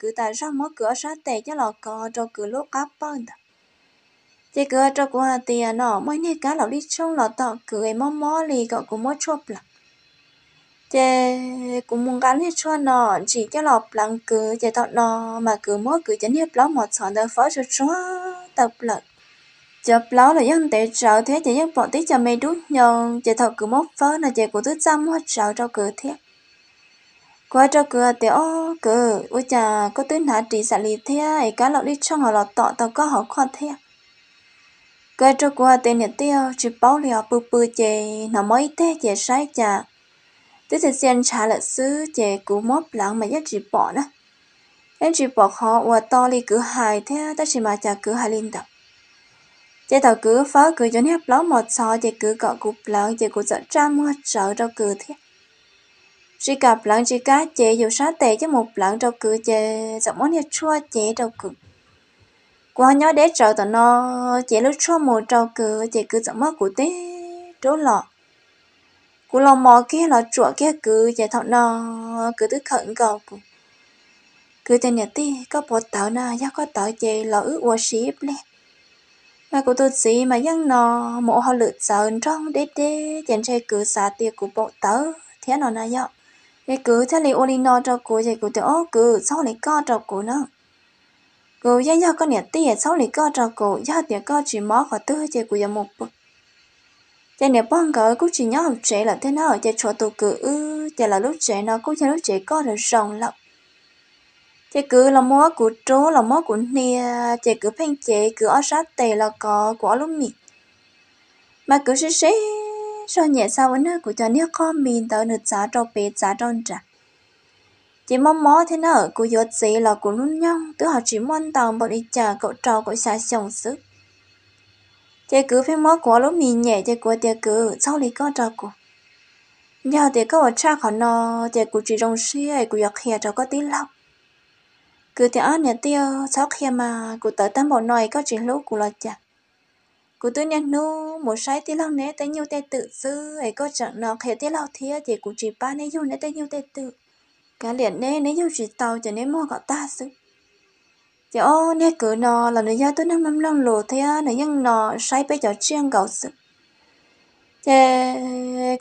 cứ ta ra mở cửa sát tệ cho lò cò cho cứ lúc cá bơn ta chỉ cứ cho cô hà tiền nó mấy nay cá lò đi trong lò tọ cứ ấy mò mò lì cọ cũng mò chộp là chè cũng muốn gắn hết cho nó chỉ cho lò lăng cứ chè tọ nó mà cứ mò cứ chén hiệp lò một sòn đỡ phó cho chúa tập lợn chập ló là dân tệ sợ thế chỉ dân bọn tí cho mày đút nhon chỉ thật cứ mốt phớ là chỉ của tứ trăm hết sợ cho cửa thiệt có cho cửa thì ô cửa ôi chà có tới nã trị xả lì thế ấy cá lọ đi trong họ lọ tọ tao có họ khó thế cơ cho qua thì nhiệt tiêu chỉ báo liều bự bự chè nó mới thế chè sai chà thế thì xem trả lợn sứ chè cú mốt lặng mà nhất chỉ bỏ nữa em chỉ bỏ họ và to li cứ hài thế ta chỉ mà chả cứ hài linh tập chè tao cứ phá cứ cho nếp ló một sò chè cứ cọ cục lợn chè cứ sợ trang mua sợ đâu cứ thế Rì gặp lặng chỉ cá chế dù sát tệ cho một lặng đầu cử chế dọc món hiệp chua chế đầu cử. Qua nhỏ đế trở tỏ nó chế lúc chua một đầu cử chế cứ dọc món của tế trố lọ. Cú lòng mò kia là chua kia cứ chế thọ nó cứ tức khẩn gầu, cử. Cứ tên nhật tí có bộ tảo nà giá có tảo chế lọ ước ua xí lên mà cô tôi gì mà dân nó mộ họ lựa chọn trong đế đế trên xe cửa xa tiệc của bộ tớ thế nó nà dọc cái cứ cho lì ô lì nó cho cô thì cô tự ô cứ sau lì co cho cô nữa cô giá nhau con nhặt tiền sau lì co cho cô giá tiền co chỉ mó khỏi tư thì cô giờ một bậc cho nên bọn cậu cũng chỉ nhau trẻ là thế nào cho cho tụ cử ư cho là lúc trẻ nó cũng cho lúc trẻ co rồi rồng lọc chỉ cứ là mua của trố là mua của nia chỉ cứ phanh chế cứ ở sát tề là có của lúc mì mà cứ sẽ sẽ cho nhẹ sao anh của cho nếu có mình tới nửa giá trâu bé giá tròn trả chỉ mong mò thế nào của giọt gì là của luôn nhong tự họ chỉ muốn tầm bọn ý trả cậu trò cậu xa sống sức thế cứ phải mò quá lúc mình nhẹ thế của thế cứ sau lý có trò của giờ thế có ở cha khó nó thế của chỉ rong xe của giọt hè trò có tí lọc cứ thế anh nhà tiêu sau khi mà của tới tâm bọn nói có chỉ lúc của là chả cú tôi nhận nu một sai thì lòng nè tới nhiều tê tự sư ấy có chẳng nó khẽ tê lòng thia thì cú chỉ ba nè yêu nè tới nhiều tê tự cả liền nè nè yêu chỉ tàu cho nè mua gạo ta sư thì ô nè cứ nó là nè gia tôi năm năm lòng lộ thia nè nhưng nó sai bây giờ chiang gạo sư thì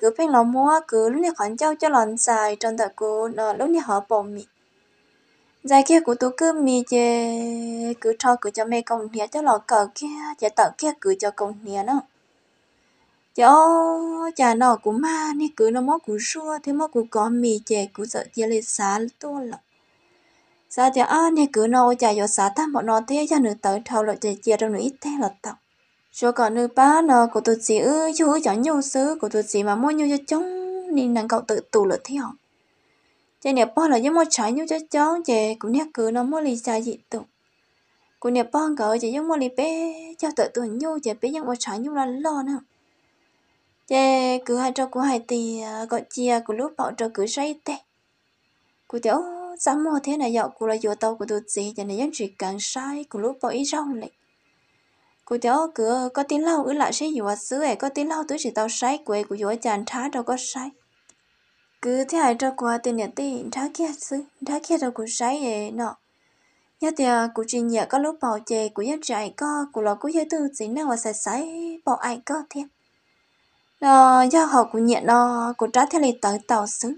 cứ phải lòng mua cứ lúc nè khoản trao cho lòng xài trong tờ cô nó lúc nè họ bồng mình giờ kia của tôi cứ mi chê cứ cho cứ cho mẹ công nia cho lò cờ kia chả tờ kia cứ cho công nia nó cho chả nó của ma ni cứ nó móc của xua thế móc của có mi chê cứ sợ chia lên xá tôi là sao chả à ni cứ nó chả vô xá tam bọn nó thế cho nữ tới thâu lại chả chia trong nữ ít thế là tao cho còn nữ ba nó của tôi chỉ ư chú chẳng nhiều xứ của tôi chỉ mà mua nhiều cho chống nên nàng cậu tự tù lợi thế hỏng Chị nè bó là giống một trái như cho cháu chị cũng nè cứ nó mua lì xa gì tụ cũng nè bó gỡ chị giống một lì bé cho tự tuần nhu chị bé giống một trái như là lo nè chị cứ hai trâu của hai tỷ à, gọi chia à, của lúc bảo trâu cứ say tê của tiểu sao mua thế này dạo của là dừa tàu của tụi chị chị này giống chỉ càng sai của lúc bảo ý rong lệ cô cháu cửa có tiếng lau ứ lại sẽ dùa xứ ấy có tiếng lau tới chỉ tàu sái quê của dùa chàng thá đâu có sái cứ thế hai cho qua tiền nhận tiền đã kia xứ đã kia đâu cũng sấy vậy nọ nhất thì cụ chỉ nhớ có lúc bảo chè của nhất chạy co của lọ cũng thấy tư chỉ năng và sạch sấy bảo ai co thêm đó do họ cũng nhận đó cụ trả theo lời tới tàu xứ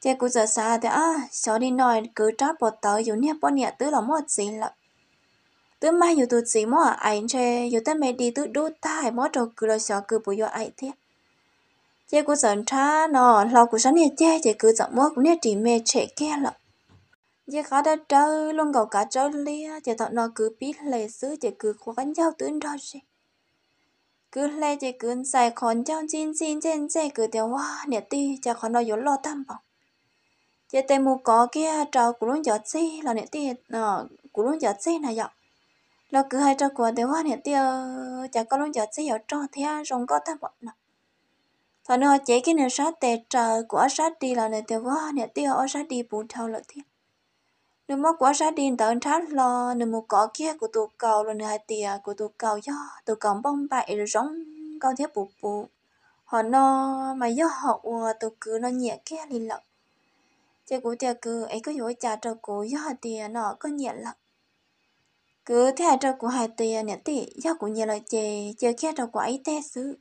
chè cụ giờ xa thì à xóa đi nói cứ trả bỏ tới dù nhẹ bỏ nhẹ tứ là mất gì lắm tứ mai dù tôi gì mà ai chơi dù ta mẹ đi tứ đốt ta mất rồi cứ lo xóa cứ bùi vô ai thiệt chế cứ giận cha nó lo cứ sáng nhiệt chế chế cứ giận mua cũng nhiệt chỉ mẹ trẻ kia lọ chế khó đã chơi luôn cầu cả chơi lia chế tọt nó cứ biết lệ xứ chế cứ khó gánh giao tướng đó chứ cứ lệ chế cứ xài khón giao chín chín trên chế cứ tiêu hoa nhiệt ti chế khó nó yếu lo tâm vọng chế tây mù có kia trâu cũng luôn giọt xí là nhiệt ti nó cũng luôn giọt xí này dọc lo cứ hai trâu của tiêu hoa nhiệt ti chả có luôn giọt xí ở trâu thế rồng có tâm vọng nào và nó chế cái nền sát tệ trời của sát đi là nền tiêu vỡ nền tiêu ở sát đi bù thâu lợi thiên nền mất của sát đi tới sát lo nền một cỏ kia của tụ cầu là nền hai tìa của tụ cầu do tụ cầu bông bậy rồi giống cao thiết bù bù họ nó mà do họ tụ cứ nó nhẹ kia liền lợn chế của tiêu cứ ấy có dối trả trợ của do tìa nó có nhẹ lợn cứ theo trợ của hai tìa nền tì do của nhẹ lợi chế chơi kia trợ của ấy thế xứ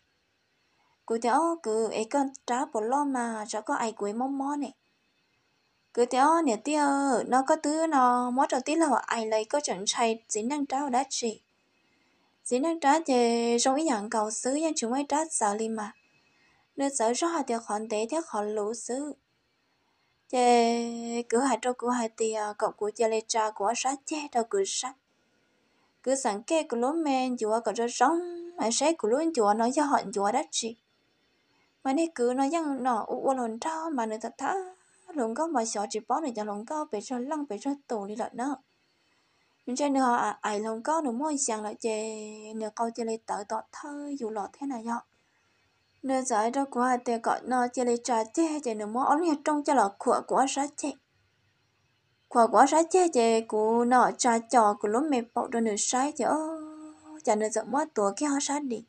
cứ theo cứ ấy con trả bỏ lo mà cho có ai cuối mong mò này cứ theo nè tiêu nó có thứ nó mất đầu tiết là ai lấy có trận chạy chỉ năng trả đã chị chỉ năng trả thì trong ý nhận cầu xứ nhưng chúng ấy trả sợ li mà nên sợ rất là tiêu khoản tế theo khoản lũ xứ thì cứ hai trâu cứ hai tia cậu của chơi lấy trà của sát che đâu cứ sát cứ sáng kê của lúa men chùa còn rất rong ai sẽ của lúa chùa nói cho họ chùa đất chị mà nè cứ nó dân nọ u u lồn mà nó thật thả lồn có mà sợ chỉ bó này cho lồn có bị cho lăng bị cho tù đi lợn nữa nhưng cho nữa à ai lồn có nó mỗi sáng lại chơi nửa câu chơi lại tớ tọt thơ dù lọ thế này dọ nửa giải đó của tè gọi nó chơi lại trà chơi chè nửa mỗi ống nhà trong cho lọt của của sát chè của của sát chè chơi của nó trà trò của lúa mẹ bọc rồi nửa sai chè ô chả nửa giọng mất tuổi kia họ sát đi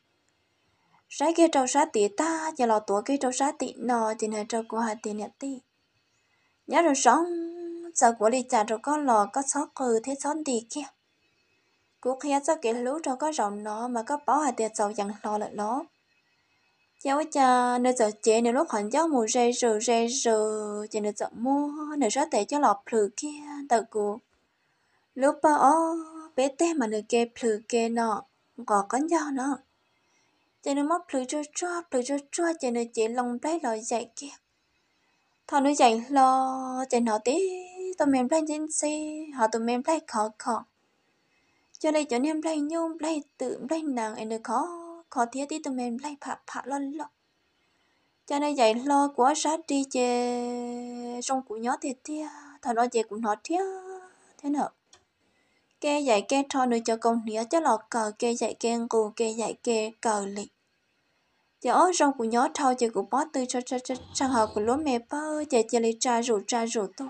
sai kia trâu sát tỉ ta giờ lò tủa kia trâu sát tỉ nọ thì nè trâu của hà tiền nhật tỉ nhớ rồi sống giờ của đi chả trâu có lò có sót cừ thế sót tỉ kia cuộc kia cho cái lũ trâu có rộng nó mà có bỏ hà tiền giàu dặn lò lại nó cháu cha nơi giờ chế nếu lúc hẳn cháu mùa rê rừ rê rừ chỉ nơi giờ mua nơi sát tỉ cho lò phừ kia tờ cụ lúc bao bé té mà nơi kia phừ kia nọ có con dao nọ chạy nó mất lửa cho cho lửa cho cho chạy nó chạy lòng lấy lo dạy kia thọ nó dạy lo chạy nó tí tụi mình lấy trên xe họ tụi mình lấy khó khó cho đây cho nên lấy nhung lấy tự lấy nàng em được khó khó thiết tí tụi mình lấy phạt phạt lo lo cho nên dạy lo quá sát đi chơi trong của nhỏ thiệt thiệt thọ nó chạy cũng nó thiệt thế nào kê dạy kê thôi nữa cho công nghĩa cho lọt cờ kê dạy kê ngủ kê dạy kê cờ lị giờ ở rong của nhớ thôi giờ của bó tư cho cho cho sang hợp của lúa mẹ bơ giờ giờ lấy trà rượu trà rượu tu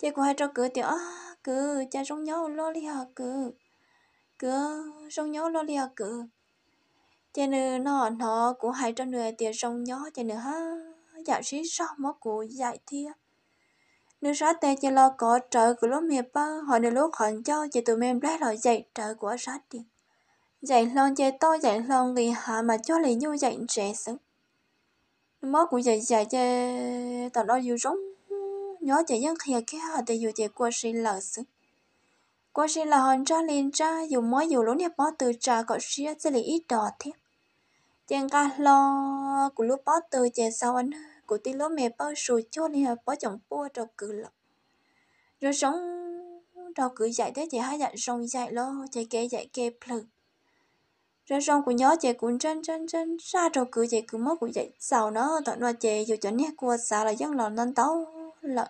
giờ của hai trâu cửa thì ở cứ cha rong nhớ lo li hợp cứ cứ rong nhớ lo li hợp cứ giờ nữa nọ nó của hai trâu nữa thì rong nhớ giờ nữa ha dạo sĩ sao mất của dạy thiệt nếu rõ tè chỉ lo có trợ của lúc miệt bơ họ nên lúc khẩn cho chỉ tụi mình lấy rồi dạy trợ của sát đi dạy lon chơi to dạy lon người hạ mà cho lại như dạy trẻ sớm mất của dạy dạy chơi tao đó dù rống nhớ chạy dân khía cái họ tự dù chạy qua xin lỡ sớm qua xin là hòn ra liền ra dù mới dù lúa nếp bó từ trà cọ xia sẽ lấy ít đỏ thiết chàng ca lo của lúc bó từ chạy sau anh của tí lô mẹ bao số cho nên bao chồng bua đầu cử lắm rồi sống đầu cử dạy thế chị hai dạy sống dạy lo chạy kê dạy kê plug rồi xong của nhớ chạy cũng chân chân chân ra đầu cử chạy cứ mất của dạy sao nó tận nói chạy dù cho nét của xa là dân lòng nên tấu lợn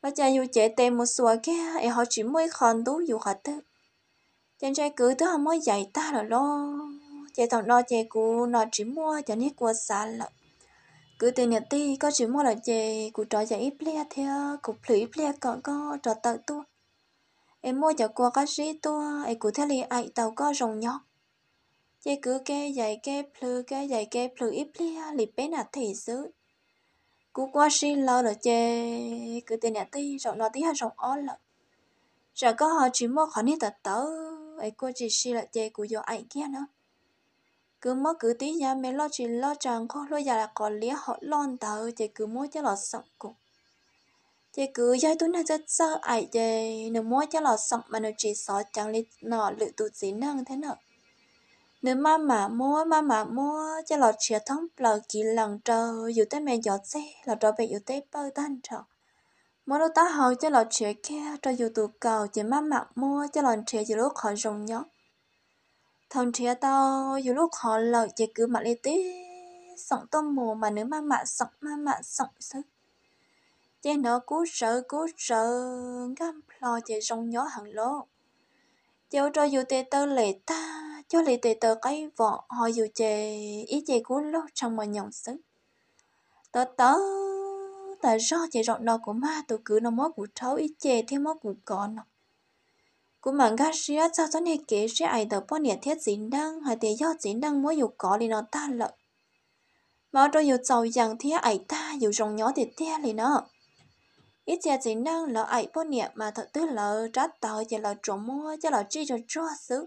và chạy dù chế tìm một số cái thì họ chỉ mới khăn đủ dù họ tư chân trai cứ thứ họ mới dạy ta là lo chạy tao lo chạy cú nó chỉ mua cho nên của xa lợn cứ tiền nhật ti có chỉ mua là gì của trò giải ple theo cụ phí ple còn có trò tận tu em mua cho qua cái gì tu em cụ thế li ai tàu có rồng nhóc chỉ cứ cái dạy cái phứ cái dạy cái phứ ít lẹ lì bé nạt thể xứ cứ qua xin lâu là chê cứ tiền nhật ti rộng nó tí hay rộng ó lợ rồi có họ chỉ mua khỏi nít tật tớ ấy cô chỉ xin là chê của do ai kia nữa cứ mất cứ tí nhà mẹ lo chỉ lo chẳng khó lo giờ là có lý họ lo tờ chỉ cứ mỗi cho lọ sống cục, chỉ cứ giai tuấn này rất sợ ai chỉ nếu mỗi cho lọ sống mà nó chỉ sợ chẳng lý nọ lự tụ gì năng thế nào nếu mà mà mua mà mà mua cho lọ chia thông là kỳ lần trờ dù tới mẹ giọt xe lọ trò bé dù tới bơ tan trọ mỗi lúc ta hỏi cho lọ chia kia cho dù tụ cầu chỉ mà mà mua cho lọ chia chỉ lúc khỏi rồng nhóc thằng trẻ tao dù lúc họ lỡ chỉ cứ mà lấy tí sống tao mù mà nếu mà mạ sống mà mạ sống sức trên đó cú sợ cú sợ ngắm lo chạy rong nhỏ hàng lỗ cháu cho dù tê tơ lệ ta cho lệ tê tơ cái vợ họ dù chè ý chè cú lỗ trong mà nhộng sức tớ tớ tại do chạy rộng đó của ma tôi cứ nó mất của cháu ý chè thêm mất của con cũng mà gác sĩ á cho cho nè kế sẽ ai đó bao nhiêu thiết chính đang hay để do chính đang mỗi dù có thì nó ta lợi mà rồi dù cháu rằng thì ai ta dù rồng nhỏ thì tia thì nó ít chia chính đang là ai bao nhiêu mà thật tư là trát tàu chỉ là trộm mua chỉ là chi cho cho xứ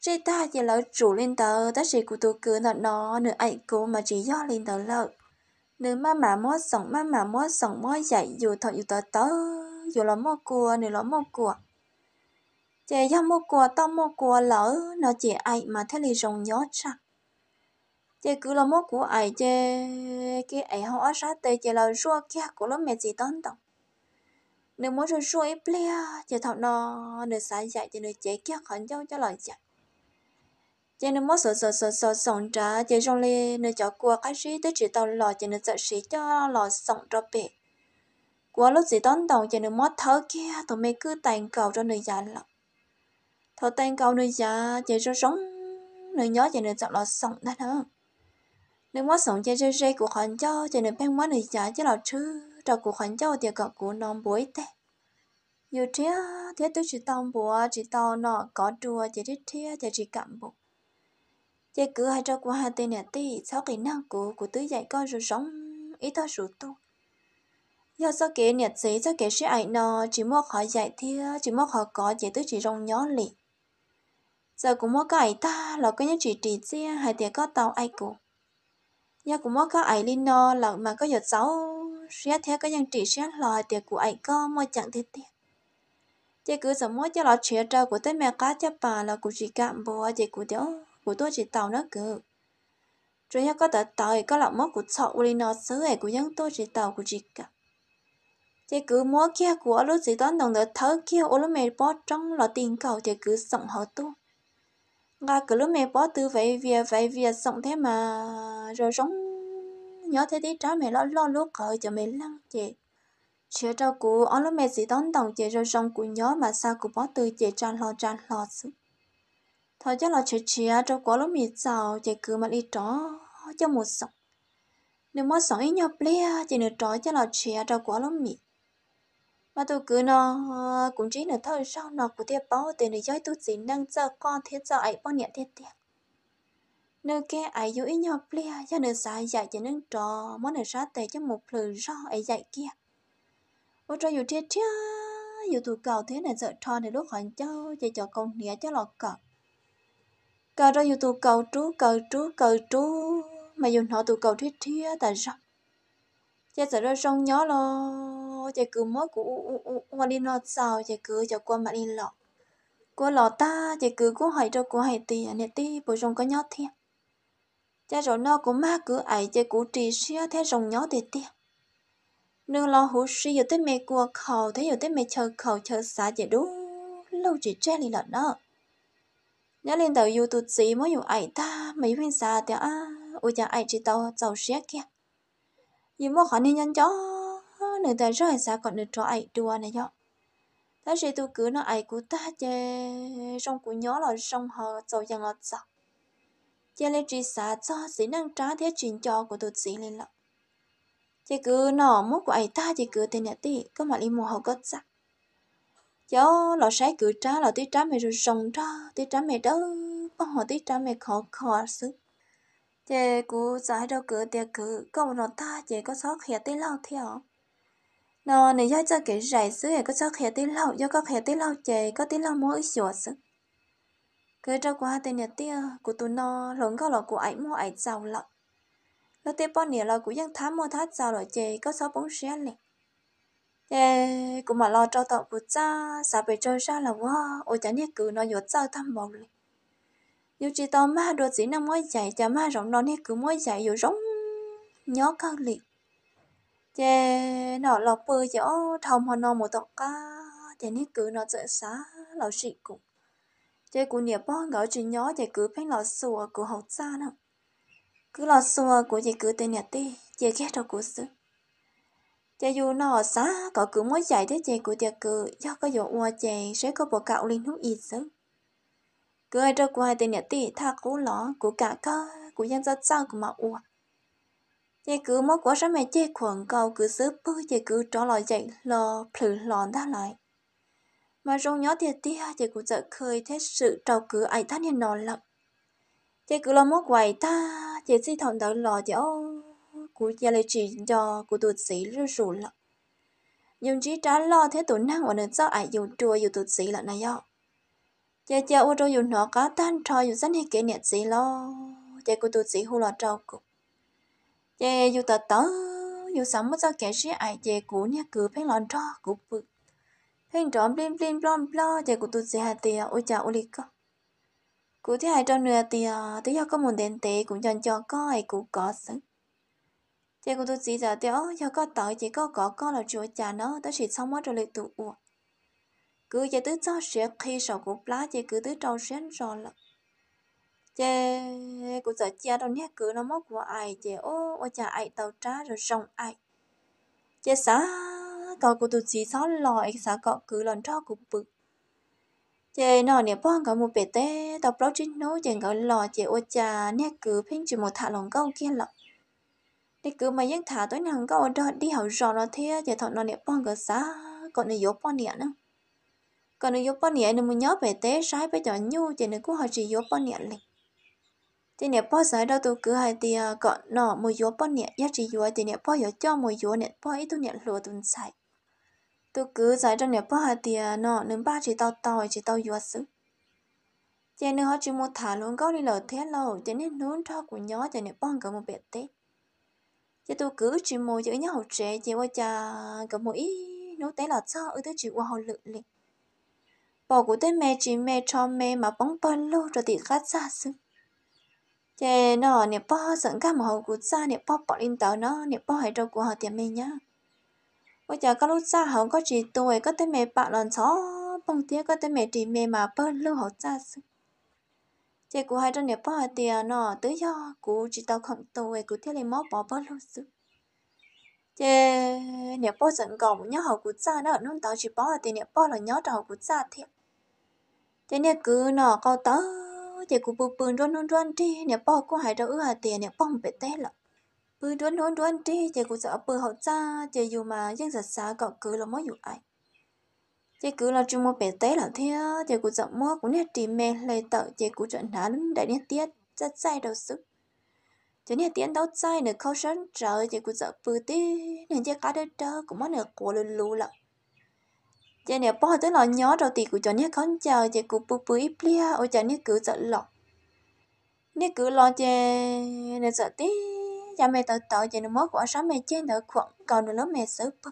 chỉ ta chỉ là chủ lên tờ tất chỉ của tôi cứ là nó nửa ai cô mà chỉ do lên tờ lợi nửa mà mà mua sống mà mà mua sống mua dạy dù thật dù tờ tớ dù là mua cua nửa là mua cua Chị dòng một của tông một của lỡ nó chị ai mà thế lì rồng nhớ chắc. Chị cứ là một của ai chị cái ai họ ra tê chị là rua kia của nó mẹ chị tấn tổng. Nếu muốn rồi rua ít bia chị thọ nó để xài dạy chị để chế kia khẩn cho cho lời dạy. Chị nếu muốn sợ sợ sợ sợ sống trả chị rong lì nơi chỗ của cái gì tới chị tao lò chị nếu sợ sĩ cho lò sống cho bể. Của lúc chị tấn tổng chị nếu muốn thở kia tụi mẹ cứ tàn cầu cho người già lọc thọ tan câu nơi già chạy cho sống nơi nhớ chạy nơi chọn lọt sống đã hơn nếu mất sống chạy chơi chơi của khoản cho chạy nơi bên mất nơi già chứ là chứ trò của khoản cho thì còn của non bối tệ dù thế thế tôi chỉ tông bùa chỉ tao nọ có chùa chỉ thế thế chỉ chỉ cảm bộ chạy cứ hai trò của hai tên này tí sau kỹ năng của của tứ dạy con rồi sống ý ta rủ tu do sao kế nhiệt sĩ cho kế sĩ ảnh nó chỉ mua khó dạy thia chỉ mua khó có chỉ tôi chỉ rong nhó liền giờ cũng mua cái ta là có những chỉ trị chứ hay thì có tàu ai cũng giờ cũng mua cái ai linh nó là mà có giọt cháu, sẽ theo cái những trị sẽ là thì của ai có mua chẳng thế tiền chỉ cứ sống mua cho nó chuyện trâu của tới mẹ cá cho bà là cũng chỉ cảm bố chỉ của đéo của tôi chỉ tàu nó cứ rồi có tờ tàu thì có lọc mất của sọ linh nó xứ ấy của những tôi chỉ tàu của chỉ cả, chỉ cứ mua kia của lúc gì đó đồng đợt thớ kia ô lúc mẹ bỏ trong lọ tiền cầu chỉ cứ sống họ tu nga cứ lúc mẹ bỏ từ vậy việc vậy việc sống thế mà rồi sống nhớ thế đi trái mẹ lo lo lúc khởi cho mẹ lăng chị chưa cho cụ ông lúc mẹ chỉ đón đồng chị rồi sống cụ nhớ mà sao cụ bỏ từ chị tràn lo tràn lo sự thôi chắc là chị chị cho quá lúc mẹ giàu chị cứ mà đi trỏ cho một sống nếu mà sống ít nhập lia chị nữa trỏ chắc là chị cho quá lúc mẹ mà tôi cứ nó ờ, cũng chỉ là thôi sau nó của tiệp bao tiền để giới tôi chỉ năng cho con thiết giờ ấy bao nhiêu thiết tiền. nơi kia ấy dụ ý nhỏ plea cho nó dạy dạy cho nó trò món này ra tệ cho một lử do ấy dạy kia ôi trò dù thiết chứ dù tụ cầu thế này sợ trò thì lúc hỏi cháu chỉ cho con nghĩa cho lọt cờ cờ rồi dù tụ cầu chú cầu chú cầu chú mà dù nó tụ cầu thiết thiết tại sao chỉ sợ rơi sông nhỏ lo ô chạy cứ mất của mà đi nọ sao chạy cứ cho qua mà đi lọ cô lọ ta chạy cứ cô hỏi cho cô hay tiền à, nè ti bổ sung có nhót thiệt cha rồi nó của má cứ ấy chạy cứ trì xia thế rồng nhót thiệt tiệt nương lo hú suy giờ tới mẹ cua khẩu thế giờ tới mẹ chờ khẩu chờ xả chạy đủ lâu chỉ che lì lọt đó nhớ lên tàu youtube gì mới dùng ấy ta mấy viên xả thì à ôi cha ấy chỉ tàu tàu xia kia nhưng mà họ nên nhân chó nơi ta rồi sao còn được cho ai đùa này nhở ta chỉ tôi cứ nó ai của ta chứ, trong của nhớ là trong họ rồi chẳng là sao chê lên chỉ xả cho chỉ năng trả thế chuyện cho của tôi chỉ lên lọ chỉ cứ nó muốn của ai ta chỉ cứ thế này tí có mà đi mua họ có sao cháu lọ sấy cứ trả là tí trả mẹ rồi rồng ra tí trả mẹ đó có họ tí trả mẹ khó khó sức chỉ cứ giải đâu cứ tiệc cứ có một nó ta chỉ có sót hiện tí lao hả? nó ờ, nếu cho cái rải xứ thì có cho khía tí lâu do có khía tí lâu chè có tí lâu mua ít sữa cứ cho qua tên nhà tia của tụi nó lớn có lọ của ấy mua ấy giàu lọ nó tiếp bao nhiêu lọ của dân thám mua thát giàu lọ chè có sáu bốn xe liền chè cũng mà lo cho tao của cha xả về chơi ra là quá ôi chả nhớ cứ nó dột sao thăm bọc liền dù chỉ tao ma đồ chỉ năm mới dạy chả ma rộng nó nhớ cứ mới dạy dù rống nhó cao liền chế nó lọ bơ chỗ thông hoa nó một tọt ca chế nít cứ nó chơi xá lọ sĩ cũng chế cũng nhiều bao gạo chuyện nhỏ chế cứ phanh lọ sùa của hậu xa nào cứ lọ sùa của chế cứ tên nhà ti chế ghét đâu của sự chế dù nó xá có cứ mới chạy tới chế của chế cứ do có dụ hoa chế sẽ có bộ cạo lên hút ít sớm cứ ai đâu của tên nhà ti tha cố lọ của cả cơ của dân dân sang của mà uổng chị cứ mất quá sớm mẹ chị khuẩn cầu cứ xứ bư chị cứ trở lại dậy lo phử lòn ta lại mà rong nhỏ thiệt tia ha chị cũng sợ khơi thế sự trầu cứ ai thắt nên nọ lận chị cứ lo mất quậy ta chị si thòng đợi lo chị ô của gia lệ chị do của tụt sĩ rư rủ lận nhưng chỉ trả lo thế tổ năng và nên sao ai dùng trùa dùng tụt sĩ lận này do chị chị ô tô dùng nó cá tan trò dùng sẵn hay kể nhẹ sĩ lo chị của tụt sĩ hù lo trầu cũng chế dù tờ tớ dù sống mất do kẻ sĩ ai chế cú nha cứ phê lòn trò cú bự phê trộm blin blin blon blo chế cú tụt xe hạt tìa ôi chà ô lì cơ cú thế hai trong nửa tìa tí do có muốn đến tế cũng chọn cho coi cú có sẵn chế cú tụt xe giờ tìa ôi do có tớ chỉ có có con là chúa chà nó tớ chỉ xong mất rồi lì tụ ua cứ chế tứ cho xe khi sầu cú plá chế cứ tứ trâu xe rồi lắm chê cũng sợ chia đâu nhé cứ nó móc của ai chê ô ô chả ai tàu trá rồi rồng ai chê xá có của tụt chỉ xó lòi xá có cứ lần cho của bự chê nó nè bong có một bể tê tàu blog trên nấu chê có lò chê ô chả nhé cứ phim chỉ một thả lòng câu kia lọ để cứ mà yên thả tối nàng câu đó đi học rò nó thế chê thọ nó nè bọn có xá còn nó yếu bong nè nữa còn nó yếu bọn nhẹ nên muốn nhớ về té sai bây giờ nhu chê nên cũng hỏi chỉ yếu bọn nhẹ lịch thì nè bao giờ đâu tôi cứ hay thì ờ, có nọ một yếu bao nè giá trị yếu thì nè bao yếu cho một yếu nè bao ít tôi nè lúa tôi xài tôi cứ giải cho nè bao hay thì ờ, nọ nên ba chỉ tao tao chỉ tao yếu xứ cho nên họ chỉ một thả luôn có đi lời thế lâu cho nên nướng thao của nhỏ cho nè bao cả một bẹt tết cho tôi cứ chỉ một chữ nhau trẻ chỉ qua cha cả một ít nấu té là sao ở ừ, tôi chỉ qua họ lự liền bỏ của tên mẹ chỉ mẹ cho mẹ mà bóng bẩn luôn rồi thì khát xa xứ chế nó nè bó sẵn cả một hậu cú xa nè bó bỏ lên tàu nó nè bó hãy trâu của họ tiền mình nhá bây giờ các lúc xa họ có chỉ tuổi có tên mẹ bạn lần chó bông tía có tên mẹ chỉ mẹ mà bơ lưu họ xa chế của hai trong nè bó tiền nó tới do cú chỉ tàu không tuổi cú thiết lên mó bỏ bơ lưu sự chế nè bó sẵn gồng nhá hậu cú xa nó ở nông tàu chỉ bó tiền nè bó là nhó trâu cú xa thiệt thế nè cứ nó câu tới thì cũng bự bự đón đón đón đi nè bỏ cũng hại đâu ư tiền nè bông bể té lọ bự đón đón đón đi thì cũng sợ bự hậu cha thì dù mà dân giật xa cọ cứ là mới dụ ai thì cứ là chung một bể té là thế thì cũng sợ mua cũng nè tìm mê lấy tợ thì cũng chuẩn há đại nhất tiết rất sai đầu sức cho nên tiền đâu sai nè khâu sân trời thì cũng sợ bự tí nên chắc cả đời đó cũng mất nửa của lulu lắm chị nè bỏ tới lọ nhỏ đầu tiên của cho nè con chờ chị cụ bù bù ít lia ôi chả nè cứ sợ lọ nè cứ lo chị nè sợ tí cha mẹ tớ tớ chị nè mất quả sáng mẹ chết đỡ khuẩn còn nữa mẹ sợ bực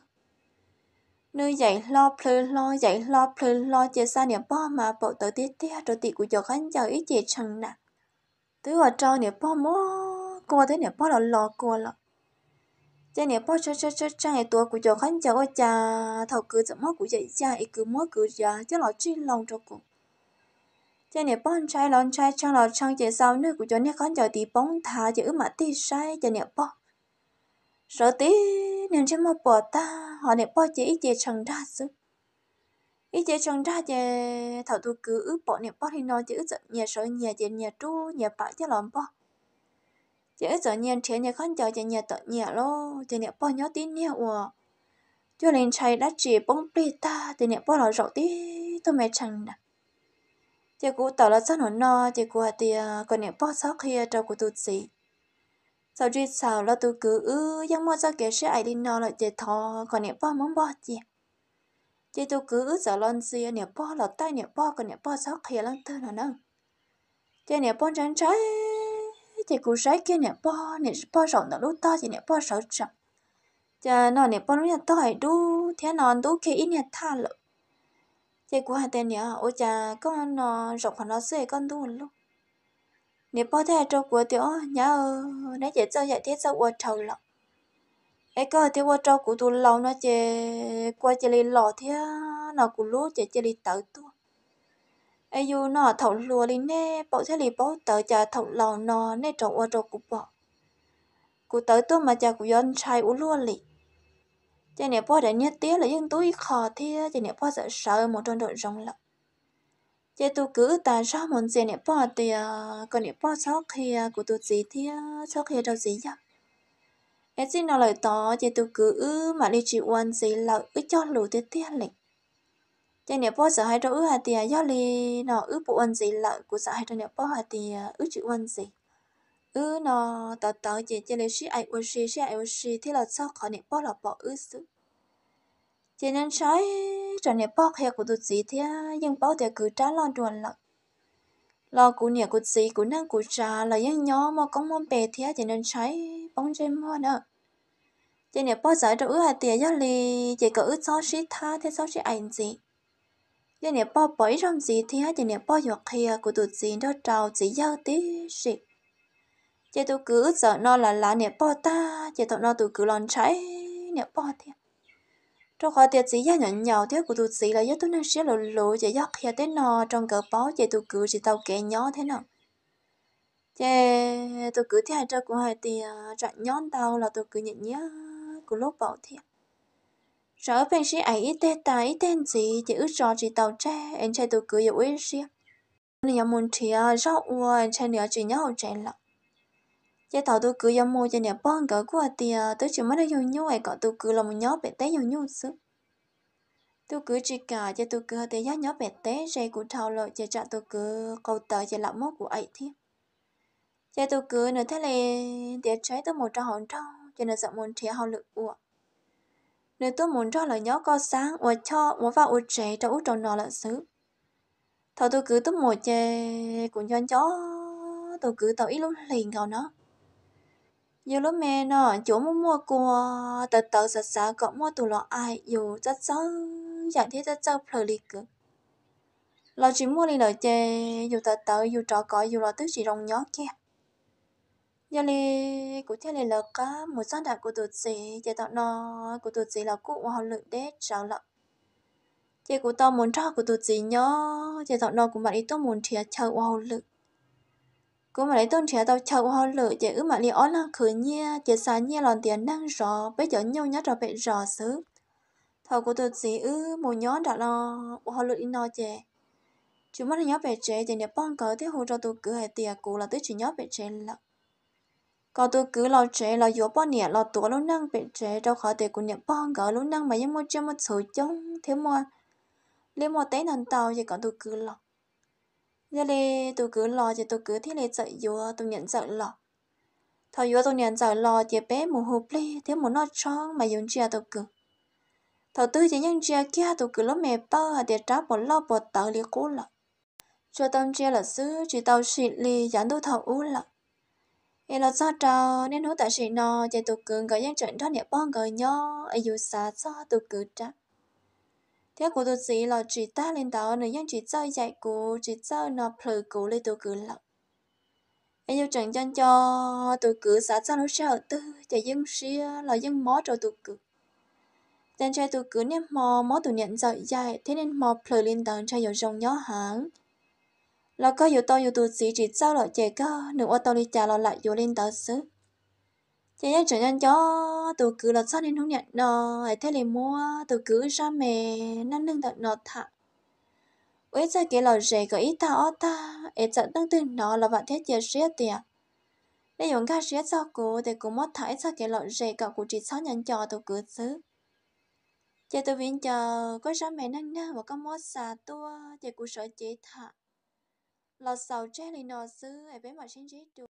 nữ dạy lo plư lo dạy lo plư lo chị xa nè bỏ mà bộ tớ tiết tía đầu tiên của cho con chờ ít chị chẳng nè tứ ở trò nè bỏ mất qua tới nè bỏ là lo cô lọ cha nè bao cha cha cha cha ngày tua của cháu khánh cháu cha thầu cứ chậm mất của dạy cha ấy cứ mất cứ già chứ lo chi lòng cho cụ cha nè bao trai lon trai chăng lon chăng chạy sao nữa của cho nè khánh cho tí bóng thả chạy ướm mặt tí sai cha nè bao sợ tí nên cho mà bỏ ta họ nè bao chạy ít chạy chẳng ra sự ít chạy chẳng ra chạy thầu tu cứ ướp bỏ nè bao thì nó chạy ướp nhà sợ nhà chạy nhà tru nhà bả chạy lon bao chị ấy giờ nhiên thế nhà khăn chờ chị nhà tự nhà lo chị nhà bao nhớ tin nhà ủa cho nên chạy đã chỉ bông bê ta thì nhà bao là rậu tí tôi mẹ chẳng nè chị cụ tỏ là sao nó no chị cụ thì còn nhà bao sao kia trâu của tụt gì sau chuyện sau là tôi cứ ư giang mua cho kẻ sẽ ai đi no lại chị thò còn nhà bao muốn bao gì, chị tôi cứ ư giờ lon gì nhà bao là tay nhà bao còn nhà bao sao kia lăng thơ nó nâng chị nhà bao trắng trái thì cô sấy kia nè bò nè bò sống nó lúc to thì nè bò sống, chậm chờ nó nè bò nó nhà to hay đu thế nó đu kia ít nè tha lợ chị cô hai tên nè ôi cha con nó rộng khoảng nó xê con đu luôn nè bò thế cho của tiểu nhá ơ nãy giờ cho vậy thế sao qua trầu lợ ấy cơ thì qua trầu của tôi lâu nó chị qua chị lì lò thế nó cũng lúa chị chị lì tự tôi ai dù nó thấu lùa lì nè bảo thế lì bảo tớ cha thấu lò nó nè trộn qua trộn cụ bỏ cụ tớ tôi mà cha cụ dân trai u lùa lì cha nè bảo để nhớ tiếc là dân túi khó thế cha nè bảo sợ sợ một trong đội rồng lợn cha tôi cứ ta sao một gì nè bảo thì còn nè bảo sao khi cụ tôi gì thế sao khi đâu gì vậy em xin nói lời tỏ cha tôi cứ mà đi chịu quan gì là cứ cho lù thế thế lì cho nên bố sợ hai ư hạt tiền do li nó ư bộ ăn gì lợi của sợ hai cho nên bố hạt tiền ư chữ ăn gì ư nó tớ tớ chỉ cho nên sĩ ai ư sĩ sĩ ai ư sĩ thế là sao khỏi nên bố là bỏ ư sự cho nên sói cho nên bố hay của tụt gì thế nhưng bố thì cứ trả lo đuồn lợi lo của nhà của gì của năng của trà là những nhỏ mà có món bè thế à, cho nên sói bóng trên mua nữa cho nên bố sợ cho ư hạt tiền do li chỉ có ư sĩ tha thế sao sĩ ảnh gì giờ này bỏ bỏ trong gì thì giờ này bỏ giọt kia à, của tụi gì đó trào chỉ giao tí gì giờ tôi cứ sợ nó là lá nè bỏ ta giờ tôi nó tôi cứ lon trái nè bỏ thì trong khỏi tiệt gì giờ nhận nhau thế của tụi gì là giờ tôi nên sẽ lộ lộ giờ giọt kia tới nó trong cờ bỏ giờ tôi cứ chỉ tao kẻ nhỏ thế nào giờ tôi cứ thế cho của hai tiệt chọn à, nhón tao là tôi cứ nhận nhá của lúc bảo thiệt rõ bên sĩ ấy tê tái tên gì chỉ ước rõ chỉ tàu tre anh trai tôi cứ yêu ấy riêng nên nhà muốn thìa à, rõ ua anh trai nữa chị nhớ trẻ lắm chỉ tàu tôi cứ yêu mua cho nhà bông cỡ của tia à, tôi chỉ mới được yêu nhau ấy cỡ tôi cứ là một nhó bé té yêu nhau sức tôi cứ chỉ cả cho tôi cứ thấy giá nhó bé té rê cũng thầu lợi cho trả tôi cứ câu tờ cho lắm mốt của ấy thiên chỉ tôi cứ nữa thế này để trái tôi một trò hòn trong cho nên sợ muốn thìa hậu lực uổng nếu tôi muốn cho lời nhớ có sáng và cho và vào ủ trẻ cho ủ tròn nọ là xứ thọ tôi cứ tôi mùa chê cũng cho chó tôi cứ tao ít lúc liền cầu nó dù lúc mẹ nó chỗ mua mua của tờ tờ sạch sạch cậu mua tù lọ ai dù rất sâu dạng thế rất sâu phở lì cực lọ chỉ mua đi lời chê dù tờ tờ dù trò cỏ dù lọ tức chỉ rong nhó kia giờ này thế này là cả một sản đạc của tụt sĩ chỉ tạo nó của tụt sĩ là cụ họ lượng đế cháu lợ chỉ của tao muốn cho của tụt sĩ nhớ chỉ tạo nó của bạn ý tôi muốn chia chờ họ lượng của bạn ấy tôn trẻ tao chờ họ lựa chỉ ứ bạn li ó là khởi nhia chỉ xa nhia lòn tiền đang rõ bây giờ nhau nhất rồi bị rõ xứ thầu của tụt sĩ ứ một nhóm đã lo họ lựa đi nó chè chúng mất là nhóm bị trẻ chỉ để bong cỡ thế hồ cho tôi cửa hệ tiệc cụ là tới chỉ nhóm bị trẻ lận có tôi cứ lo chế lo yếu bao nhiêu lo tuổi lúc năng bị chế đâu khó để cũng nhận bao ngỡ lúc năng mà những một trăm một số chung thế mà lấy một tay nền tàu thì còn tôi cứ lo giờ đây tôi cứ lo thì tôi cứ thế này sợ yếu tôi nhận sợ lo thọ yếu tôi nhận sợ lo thì bé một hộp đi thế một nó tròn mà dùng chia tôi cứ thọ tư thì nhân chia kia tôi cứ lúc mẹ bao hà để tráp một lo bột tàu liền cố lại cho tâm chia là xứ chỉ tàu xịt lì dán tôi thọ u lại e lo cho trò nên hỗ trợ sĩ nò chạy tụ cường gọi dân trận đó nè bong gọi nhó ai dù xa cho tụ cử trá theo của tụ sĩ là chỉ ta lên đó nữa dân chỉ chơi dạy cụ chỉ chơi nó phở cụ lên tụ cử lọc ai dù trận chân cho tụ cử xã cho nó sợ tư chạy dân xia là dân mó cho tụ cử tên chạy tụ cử nè mò mó tụ nhận dạy dạy thế nên mò phở lên đó chạy dầu rồng nhó hẳn lo có yếu tôi yếu tụt sĩ chỉ sau lọ chè co, đừng ô tô đi trả lọ lại yếu lên tới, xứ chị nhắc trở nên cho tụ cứ lọt sát nên không nhận nó hãy thế liền mua tụ cứ ra mẹ năn đừng thật nọ thả ế ra kể lọ rẻ có ít ta ó ta ế sợ tương tư nó là bạn thế chè sẻ tiền để dùng cái sẻ sau cô thì cũng mất thải ra kể lọ rẻ cậu của chỉ sao nhận cho tụ cứ xứ chè tôi viên chờ có ra mẹ năn năn và có mất xà tua chè cũng sợ chị thả lọt sầu trái lì nọ sư ấy bé mà sinh chế trù